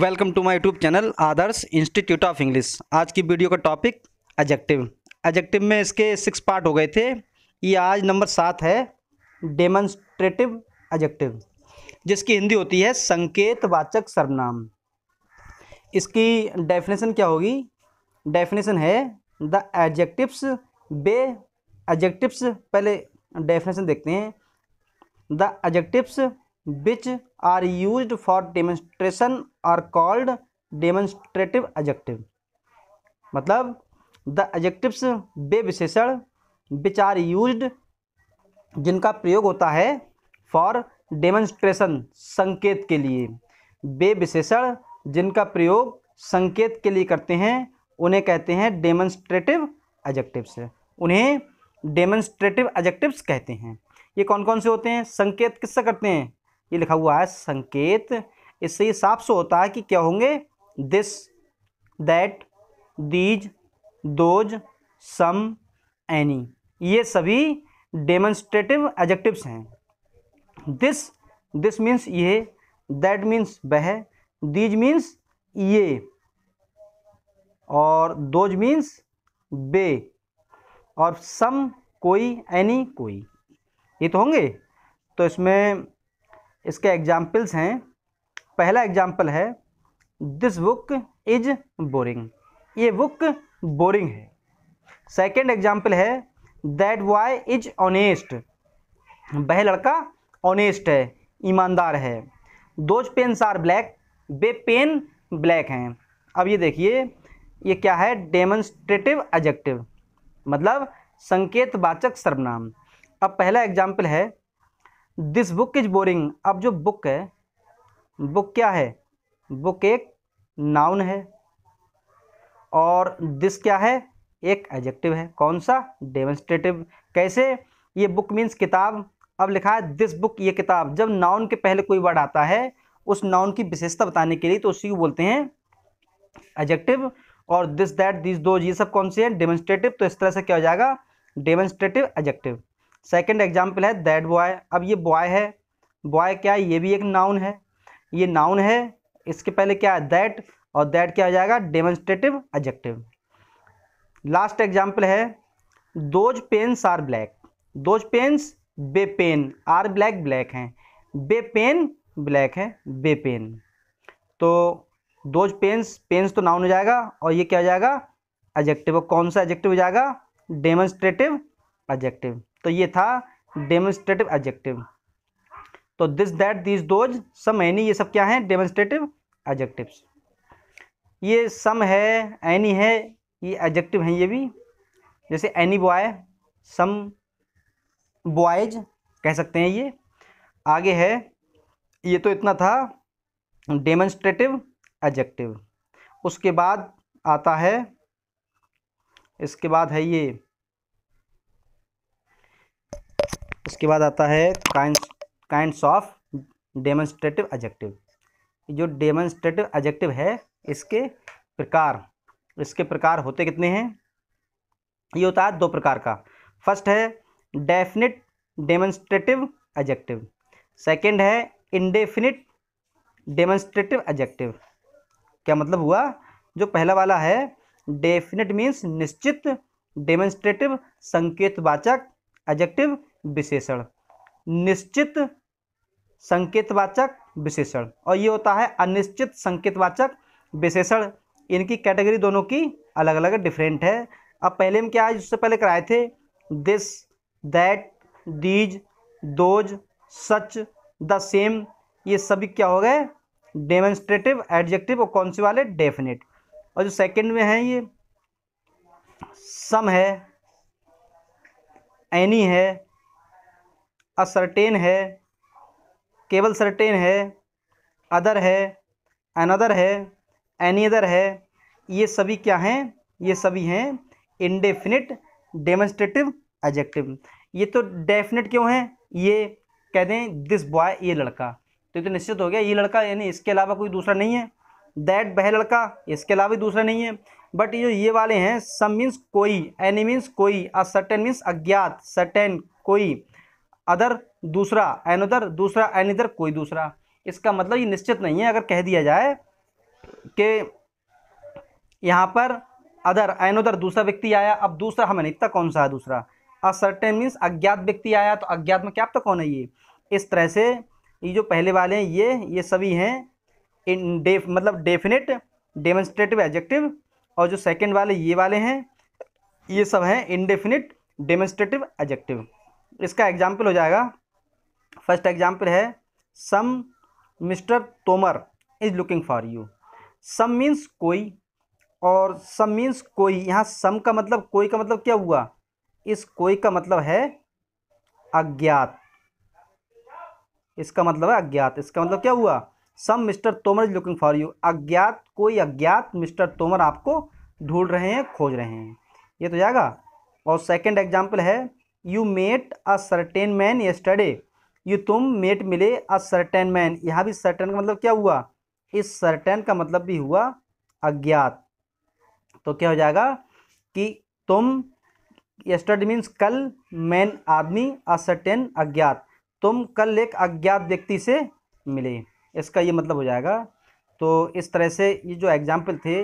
welcome to my YouTube channel Adarsh institute of English आज की video का टॉपिक एजेक्टिव एजेक्टिव में इसके सिक्स पार्ट हो गए थे ये आज नंबर सात है डेमोन्स्ट्रेटिव एजेक्टिव जिसकी हिंदी होती है संकेतवाचक सर्वनाम इसकी डेफिनेशन क्या होगी डेफिनेशन है द एजेक्टिव्स बे एजेक्टिव्स पहले डेफिनेशन देखते हैं the adjectives which are use for demonstration are called demonstrative adjective मतलब द एजेक्टिव्स बे विशेषण विच आर यूज जिनका प्रयोग होता है फॉर डेमोन्स्ट्रेशन संकेत के लिए बे विशेषण जिनका प्रयोग संकेत के लिए करते हैं उन्हें कहते हैं डेमोन्स्ट्रेटिव एजेक्टिव्स उन्हें डेमोन्स्ट्रेटिव एजेक्टिव्स कहते हैं ये कौन कौन से होते हैं संकेत किससे करते हैं ये लिखा हुआ है संकेत इससे ये साफ से होता है कि क्या होंगे this that these those some any ये सभी डेमोन्स्ट्रेटिव एजेक्टिव्स हैं दिस दिस मीन्स ये दैट मीन्स वह दीज मीन्स ये और दोज मीन्स बे और सम कोई एनी कोई ये तो होंगे तो इसमें इसके एग्जाम्पल्स हैं पहला एग्जाम्पल है दिस बुक इज बोरिंग ये बुक बोरिंग है सेकेंड एग्जाम्पल है दैट वाई इज ऑनेस्ट वह लड़का ऑनेस्ट है ईमानदार है दोज पेन्स आर ब्लैक बे पेन ब्लैक हैं अब ये देखिए ये क्या है डेमोन्स्ट्रेटिव एजेक्टिव मतलब संकेतवाचक सर्वनाम अब पहला एग्जाम्पल है दिस बुक इज बोरिंग अब जो बुक है बुक क्या है बुक एक नाउन है और दिस क्या है एक एडजेक्टिव है कौन सा डेमोन्स्ट्रेटिव कैसे ये बुक मीन्स किताब अब लिखा है दिस बुक ये किताब जब नाउन के पहले कोई वर्ड आता है उस नाउन की विशेषता बताने के लिए तो उसी को बोलते हैं एडजेक्टिव और दिस दैट दिस दो ये सब कौन से हैं डेमोन्स्ट्रेटिव तो इस तरह से क्या हो जाएगा डेमोन्स्ट्रेटिव एडजेक्टिव सेकंड एग्जाम्पल है दैट बॉय अब ये बॉय है बॉय क्या है ये भी एक नाउन है ये नाउन है इसके पहले क्या है दैट और दैट क्या हो जाएगा डेमोन्स्ट्रेटिव एडजेक्टिव लास्ट एग्जाम्पल है those pens are black those pens बे पेन आर ब्लैक ब्लैक हैं बे पेन ब्लैक है बे पेन तो दोज पेन्स पेन्स तो नाउन हो जाएगा और ये क्या हो जाएगा एडजेक्टिव कौन सा एडजेक्टिव हो जाएगा डेमोन्स्ट्रेटिव एडजेक्टिव तो ये था डेमोन्स्ट्रेटिव एडजेक्टिव तो this that this those some any ये सब क्या है डेमोन्स्ट्रेटिव एडजेक्टिव्स ये सम है एनी है ये एडजेक्टिव हैं ये भी जैसे एनी बॉय सम बॉयज कह सकते हैं ये आगे है ये तो इतना था डेमोन्स्ट्रेटिव एडजेक्टिव उसके बाद आता है इसके बाद है ये उसके बाद आता है kinds kinds of demonstrative adjective जो डेमोन्स्ट्रेटिव एडजेक्टिव है इसके प्रकार इसके प्रकार होते कितने हैं ये होता है दो प्रकार का फर्स्ट है डेफिनिट डेमोन्स्ट्रेटिव एडजेक्टिव सेकंड है इनडेफिनिट डेमोन्स्ट्रेटिव एडजेक्टिव क्या मतलब हुआ जो पहला वाला है डेफिनेट मीन्स निश्चित डेमोन्स्ट्रेटिव संकेतवाचक एडजेक्टिव विशेषण निश्चित संकेतवाचक विशेषण और ये होता है अनिश्चित संकेतवाचक विशेषण इनकी कैटेगरी दोनों की अलग अलग डिफरेंट है अब पहले हम क्या है उससे पहले कराए थे this that these those such the same ये सभी क्या हो गए डेमोन्स्ट्रेटिव एडजेक्टिव और कौन से वाले डेफिनेट और जो सेकंड में है ये सम है एनी है असर्टेन है केवल सर्टेन है अदर है अनदर है एनी अदर है ये सभी क्या हैं ये सभी हैं इनडेफिनिट डेमोन्स्ट्रेटिव एजेक्टिव ये तो डेफिनेट क्यों हैं ये कह दें दिस बॉय ये लड़का तो ये तो निश्चित हो गया ये लड़का यानी इसके अलावा कोई दूसरा नहीं है दैट वह लड़का इसके अलावा दूसरा नहीं है बट ये ये वाले हैं सम मीन्स कोई एनी मीन्स कोई अ सर्टेन मीन्स अज्ञात सर्टेन कोई अदर दूसरा एन उदर दूसरा एन इधर कोई दूसरा इसका मतलब ये निश्चित नहीं है अगर कह दिया जाए कि यहाँ पर अदर एन उधर दूसरा व्यक्ति आया अब दूसरा हमें नहीं पता कौन सा है दूसरा असर्टेन मीन्स अज्ञात व्यक्ति आया तो अज्ञात में क्या पता कौन है ये इस तरह से ये जो पहले वाले हैं ये ये सभी हैं इन डेफ मतलब डेफिनेट डेमोन्स्ट्रेटिव एडजेक्टिव और जो सेकंड वाले ये वाले हैं ये सब हैं इनडेफिनिट डेमोन्स्ट्रेटिव एडजेक्टिव इसका एग्जाम्पल हो जाएगा फर्स्ट एग्जाम्पल है some mister Tomar is looking for you some means कोई और सम मीन्स कोई यहाँ सम का मतलब कोई का मतलब क्या हुआ इस कोई का मतलब है अज्ञात इसका मतलब है अज्ञात इसका मतलब क्या हुआ some mister Tomar is looking for you अज्ञात कोई अज्ञात मिस्टर तोमर आपको ढूंढ रहे हैं खोज रहे हैं ये तो जाएगा और सेकंड एग्जांपल है you met a certain man yesterday you तुम मेट मिले अ सर्टेन मैन यहाँ भी सर्टेन का मतलब क्या हुआ इस सर्टेन का मतलब भी हुआ अज्ञात तो क्या हो जाएगा कि तुम यस्टरडे मीन्स कल मैन आदमी अ सर्टेन अज्ञात तुम कल एक अज्ञात व्यक्ति से मिले इसका ये मतलब हो जाएगा तो इस तरह से ये जो एग्ज़ाम्पल थे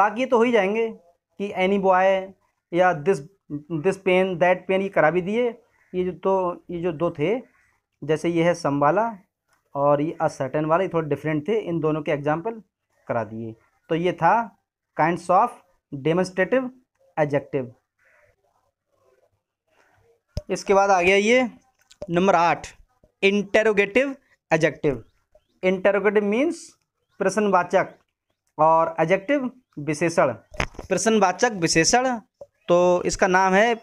बाकी तो हो ही जाएंगे कि एनी बॉय या this this pen that pen ये करा भी दिए ये जो तो ये जो दो थे जैसे ये है सम वाला और ये असर्टन वाला ये थोड़े डिफरेंट थे इन दोनों के एग्जाम्पल करा दिए तो ये था काइंड्स ऑफ डेमोस्ट्रेटिव एडजेक्टिव इसके बाद आ गया ये नंबर आठ इंटेरोगेटिव एडजेक्टिव इंटेरोगेटिव मीन्स प्रश्नवाचक और एडजेक्टिव विशेषण प्रश्नवाचक विशेषण तो इसका नाम है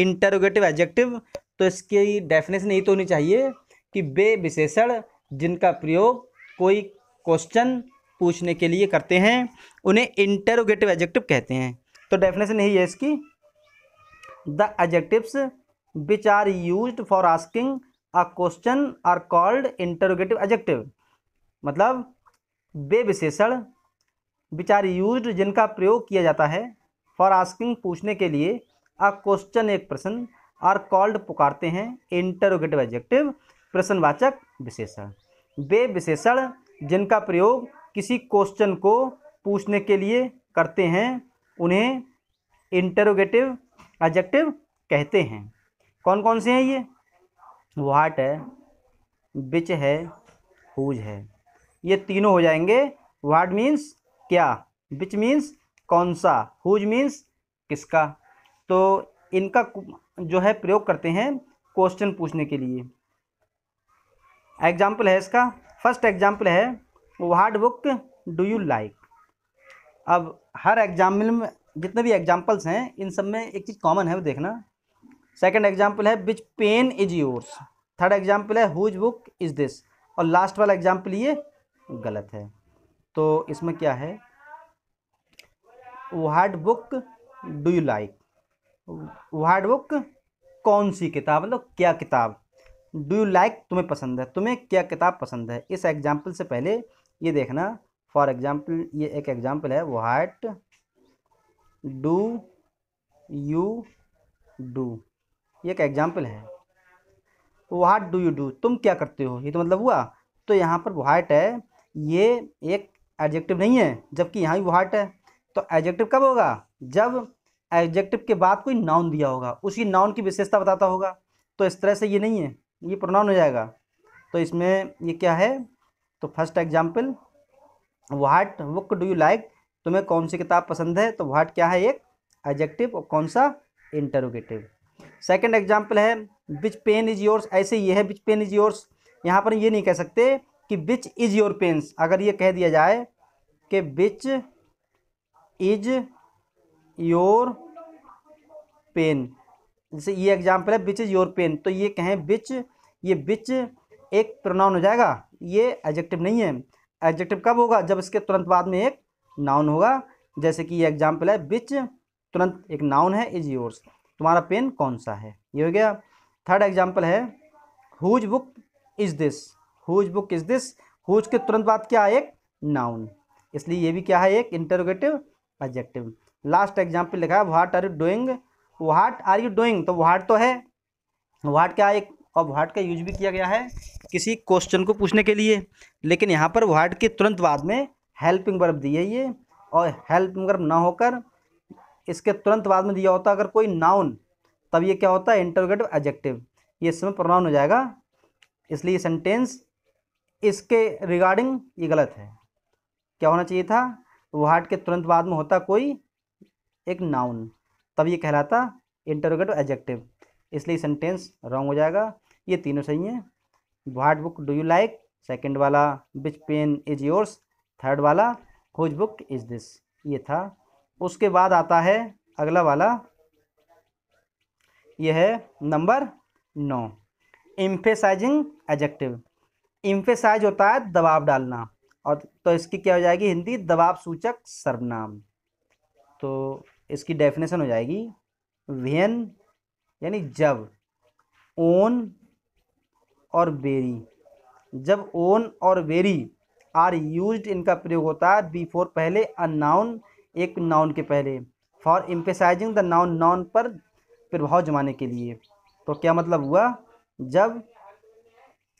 इंटरोगेटिव एडजेक्टिव तो इसकी डेफिनेशन यही तो होनी चाहिए कि बे विशेषण जिनका प्रयोग कोई क्वेश्चन पूछने के लिए करते हैं उन्हें इंटरोगेटिव एडजेक्टिव कहते हैं तो डेफिनेशन यही है इसकी the adjectives which are use for asking a question are called interrogative adjective मतलब बे विशेषण विच आर यूज्ड जिनका प्रयोग किया जाता है फॉर आस्किंग पूछने के लिए अ क्वेश्चन एक प्रश्न आर कॉल्ड पुकारते हैं इंटरोगेटिव एडजेक्टिव प्रश्नवाचक विशेषण वे विशेषण जिनका प्रयोग किसी क्वेश्चन को पूछने के लिए करते हैं उन्हें इंटरोगेटिव एडजेक्टिव कहते हैं कौन कौन से हैं ये वाट है बिच है हुज है ये तीनों हो जाएंगे वाट मीन्स क्या बिच मीन्स कौन सा हुज मीन्स किसका तो इनका जो है प्रयोग करते हैं क्वेश्चन पूछने के लिए एग्जाम्पल है इसका फर्स्ट एग्जाम्पल है what book do you like अब हर एग्जाम्पल में जितने भी एग्जाम्पल्स हैं इन सब में एक चीज़ कॉमन है वो देखना सेकंड एग्जाम्पल है which pen is yours third example है हुज बुक इज़ दिस और लास्ट वाला एग्जाम्पल ये गलत है तो इसमें क्या है what book do you like what book कौन सी किताब मतलब क्या किताब डू यू लाइक तुम्हें पसंद है तुम्हें क्या किताब पसंद है इस एग्जाम्पल से पहले ये देखना फॉर एग्जाम्पल ये एक एग्जाम्पल है वाट डू यू डू ये एक एग्जाम्पल है वाट डू यू डू तुम क्या करते हो ये तो मतलब हुआ तो यहाँ पर वाइट है ये एक एडजेक्टिव नहीं है जबकि यहाँ भी वाइट है तो एडजेक्टिव कब होगा जब एडजेक्टिव के बाद कोई नाउन दिया होगा उसी नाउन की विशेषता बताता होगा तो इस तरह से ये नहीं है ये प्रोनाउन हो जाएगा तो इसमें ये क्या है तो first example what book do you like तुम्हें कौन सी किताब पसंद है तो वाट क्या है एक एडजेक्टिव और कौन सा इंटरोगेटिव सेकेंड एग्जाम्पल है विच पेन इज़ योर्स ऐसे ये है विच पेन इज़ योर्स यहाँ पर ये नहीं कह सकते कि विच इज़ योर पेन्स अगर ये कह दिया जाए कि विच इज योर पेन जैसे ये एग्जाम्पल है बिच इज़ योर पेन तो ये कहें बिच ये बिच एक प्रोनाउन हो जाएगा ये एडजेक्टिव नहीं है एडजेक्टिव कब होगा जब इसके तुरंत बाद में एक नाउन होगा जैसे कि ये एग्जाम्पल है बिच तुरंत एक नाउन है इज योर्स तुम्हारा पेन कौन सा है ये हो गया थर्ड एग्जाम्पल है whose book is this whose book is this whose के तुरंत बाद क्या है एक नाउन इसलिए ये भी क्या है एक इंटरोगेटिव एडजेक्टिव लास्ट एग्जाम्पल लिखा है what are you doing what are you doing तो व्हाट तो है व्हाट क्या एक और व्हाट का यूज भी किया गया है किसी क्वेश्चन को पूछने के लिए लेकिन यहाँ पर व्हाट के तुरंत बाद में हेल्पिंग वर्ब दी है ये और हेल्पिंग वर्ब ना होकर इसके तुरंत बाद में दिया होता अगर कोई नाउन तब ये क्या होता है इंटरोगेटिव एडजेक्टिव ये इसमें प्रोनाउन हो जाएगा इसलिए सेंटेंस इसके रिगार्डिंग ये गलत है क्या होना चाहिए था वाट के तुरंत बाद में होता कोई एक नाउन तब ये कहलाता इंटरोगेटिव एडजेक्टिव इसलिए सेंटेंस रॉन्ग हो जाएगा ये तीनों सही हैं what book do you like second वाला which pen is yours third वाला हुज बुक इज दिस ये था उसके बाद आता है अगला वाला यह है नंबर नौ इम्फेसाइजिंग एजेक्टिव इम्फेसाइज होता है दबाव डालना और तो इसकी क्या हो जाएगी हिंदी दबाव सूचक सर्वनाम तो इसकी डेफिनेशन हो जाएगी वेन यानी जब ओन और बेरी जब ओन और बेरी आर यूज इनका प्रयोग होता है बिफोर पहले अ नाउन एक नाउन के पहले for emphasizing the noun noun पर प्रभाव जमाने के लिए तो क्या मतलब हुआ जब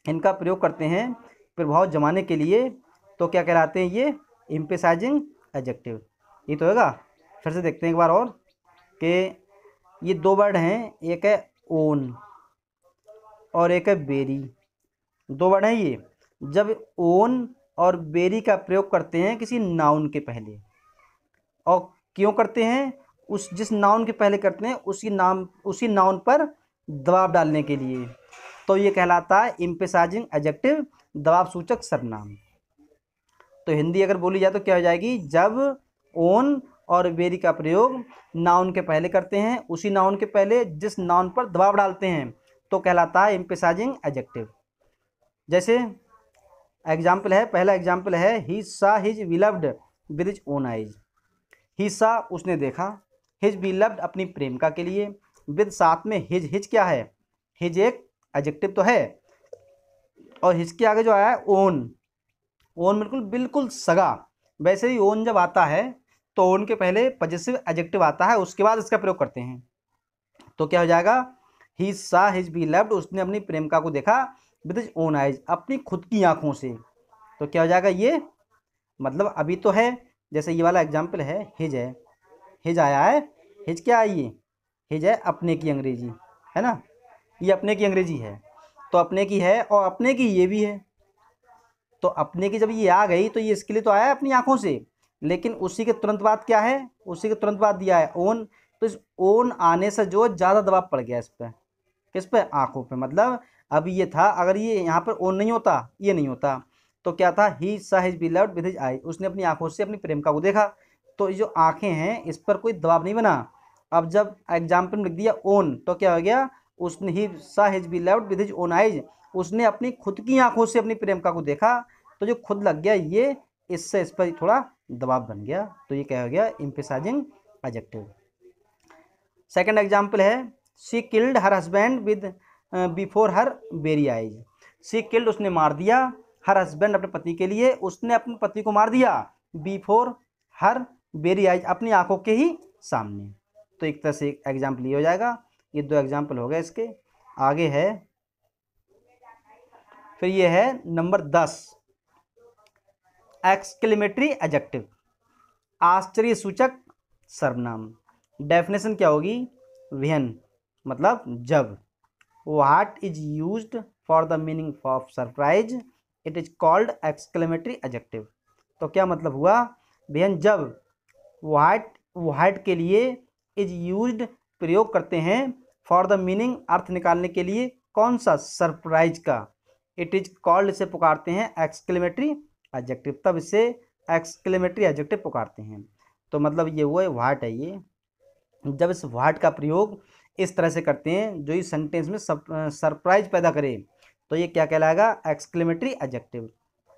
इनका प्रयोग करते हैं प्रभाव जमाने के लिए तो क्या कहलाते हैं ये इम्पेसाइजिंग एडजेक्टिव ये तो होगा फिर से देखते हैं एक बार और कि ये दो वर्ड हैं एक है ओन और एक है बेरी दो वर्ड हैं ये जब ओन और बेरी का प्रयोग करते हैं किसी नाउन के पहले और क्यों करते हैं उस जिस नाउन के पहले करते हैं उसी नाम उसी नाउन पर दबाव डालने के लिए तो ये कहलाता है इम्पेसाइजिंग एडजेक्टिव दबाव सूचक सरनाम तो हिंदी अगर बोली जाए तो क्या हो जाएगी जब ओन और वेरी का प्रयोग नाउन के पहले करते हैं उसी नाउन के पहले जिस नाउन पर दबाव डालते हैं तो कहलाता है एम्पेसाइजिंग एडजेक्टिव जैसे एग्जाम्पल है पहला एग्जाम्पल है he saw his beloved with his own eyes he saw उसने देखा हिज विलव्ड अपनी प्रेमिका के लिए विद साथ में हिज हिज क्या है हिज एक एडजेक्टिव तो है और हिज के आगे जो आया है ओन ओन बिल्कुल बिल्कुल सगा वैसे ही ओन जब आता है तो ओन के पहले पजेसिव एजेक्टिव आता है उसके बाद इसका प्रयोग करते हैं तो क्या हो जाएगा ही सा हिज बी लेफ्ट उसने अपनी प्रेमिका को देखा विद हिज ओन आइज अपनी खुद की आंखों से तो क्या हो जाएगा ये मतलब अभी तो है जैसे ये वाला एग्जाम्पल है हिज है हिज आया है हिज क्या है ये हिज है अपने की अंग्रेजी है ना ये अपने की अंग्रेजी है तो अपने की है और अपने की ये भी है तो अपने की जब ये आ गई तो ये इसके लिए तो आया है अपनी आंखों से लेकिन उसी के तुरंत बाद क्या है उसी के तुरंत बाद दिया है ओन तो इस ओन आने से जो ज़्यादा दबाव पड़ गया इस पर किस पर आँखों पर मतलब अब ये था अगर ये यहाँ पर ओन नहीं होता ये नहीं होता तो क्या था he saw his beloved with his eye उसने अपनी आंखों से अपनी प्रेम का वो देखा तो ये जो आंखें हैं इस पर कोई दबाव नहीं बना अब जब एग्जाम्पल लिख दिया ओन तो क्या हो गया उसने he saw his beloved with his own eyes उसने अपनी खुद की आंखों से अपनी प्रेमिका को देखा तो जो खुद लग गया ये इससे इस पर थोड़ा दबाव बन गया तो ये क्या हो गया इम्पेसाइजिंग एजेक्टिव सेकेंड एग्जाम्पल है she killed her husband with before her very eyes she killed उसने मार दिया हर हस्बैंड अपने पति के लिए उसने अपने पति को मार दिया बिफोर हर बेरी आइज अपनी आंखों के ही सामने तो एक तरह से एग्जाम्पल ये हो जाएगा ये दो एग्जाम्पल हो गए इसके आगे है फिर ये है नंबर दस एक्सक्लेमेटरी एजेक्टिव आश्चर्य सूचक सर्वनाम डेफिनेशन क्या होगी विहन मतलब जब what is use for the meaning of surprise it is called exclamatory adjective तो क्या मतलब हुआ विहन जब वाट वाट के लिए इज यूज प्रयोग करते हैं फॉर द मीनिंग अर्थ निकालने के लिए कौन सा सरप्राइज का इट इज कॉल्ड इसे पुकारते हैं एक्सक्लेमेटरी एडजेक्टिव तब इसे एक्सक्लेमेटरी एडजेक्टिव पुकारते हैं तो मतलब ये वो वाट है ये जब इस वाट का प्रयोग इस तरह से करते हैं जो इस सेंटेंस में सरप्राइज पैदा करे तो ये क्या कहलाएगा एक्सक्लेमेटरी एडजेक्टिव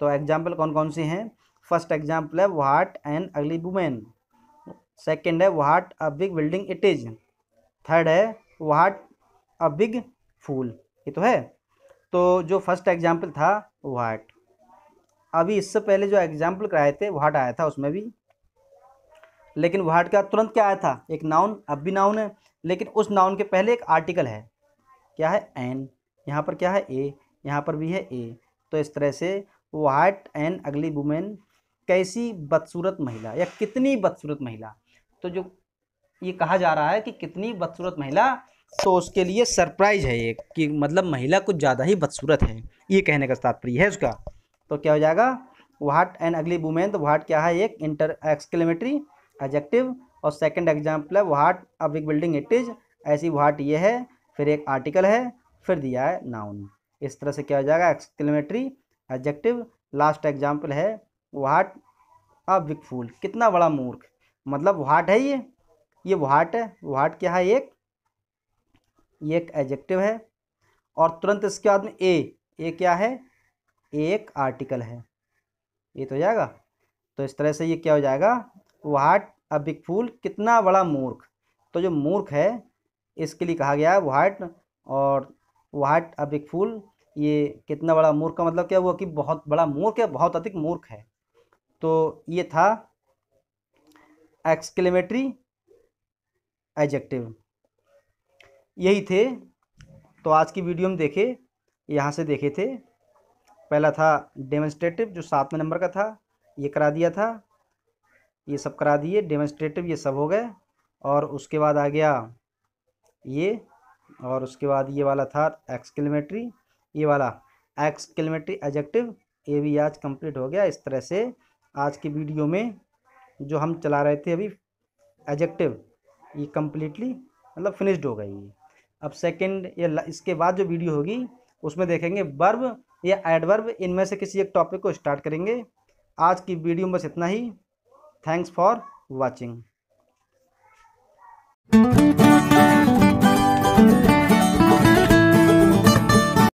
तो एग्जाम्पल कौन कौन से हैं फर्स्ट एग्जाम्पल है what an ugly women second है what a big building it is third है वाट अ बिग फूल ये तो है तो जो फर्स्ट एग्जाम्पल था वाट अभी इससे पहले जो एग्जाम्पल कराए थे वाट आया था उसमें भी लेकिन वाट का तुरंत क्या आया था एक नाउन अब भी नाउन है लेकिन उस नाउन के पहले एक आर्टिकल है क्या है एन यहाँ पर क्या है ए यहाँ पर भी है ए तो इस तरह से वाट एन अगली वुमेन कैसी बदसूरत महिला या कितनी बदसूरत महिला तो जो ये कहा जा रहा है कि कितनी बदसूरत महिला तो उसके लिए सरप्राइज़ है ये कि मतलब महिला कुछ ज़्यादा ही बदसूरत है ये कहने का तात्पर्य है उसका तो क्या हो जाएगा वाट एंड अगली वुमेन तो वाट क्या है एक इंटर एक्सक्लेमेटरी एजेक्टिव और सेकंड एग्जाम्पल है what a big building it is ऐसी वाट ये है फिर एक आर्टिकल है फिर दिया है नाउन इस तरह से क्या हो जाएगा एक्सक्लेमेटरी एजेक्टिव लास्ट एग्जाम्पल है वाट अ बिग फूल कितना बड़ा मूर्ख मतलब वाट है ये ये वाट है वाट क्या है एक ये एक एजेक्टिव है और तुरंत इसके बाद में ए ए क्या है एक आर्टिकल है ये तो हो जाएगा तो इस तरह से ये क्या हो जाएगा वाट अ बिग फूल कितना बड़ा मूर्ख तो जो मूर्ख है इसके लिए कहा गया है वाट और वाट अ बिग फूल ये कितना बड़ा मूर्ख का मतलब क्या हुआ कि बहुत बड़ा मूर्ख है बहुत अधिक मूर्ख है तो ये था एक्सक्लेमेटरी एजेक्टिव यही थे तो आज की वीडियो में देखे यहाँ से देखे थे पहला था डेमोन्स्ट्रेटिव जो सातवें नंबर का था ये करा दिया था ये सब करा दिए डेमोन्स्ट्रेटिव ये सब हो गए और उसके बाद आ गया ये और उसके बाद ये वाला था एक्स किलोमेट्री ये वाला एक्स किलोमेट्री एजेक्टिव ये भी आज कंप्लीट हो गया इस तरह से आज की वीडियो में जो हम चला रहे थे अभी एजेक्टिव ये कम्प्लीटली मतलब फिनिश्ड हो गई अब सेकंड या इसके बाद जो वीडियो होगी उसमें देखेंगे वर्ब या एडवर्ब इनमें से किसी एक टॉपिक को स्टार्ट करेंगे आज की वीडियो में बस इतना ही थैंक्स फॉर वॉचिंग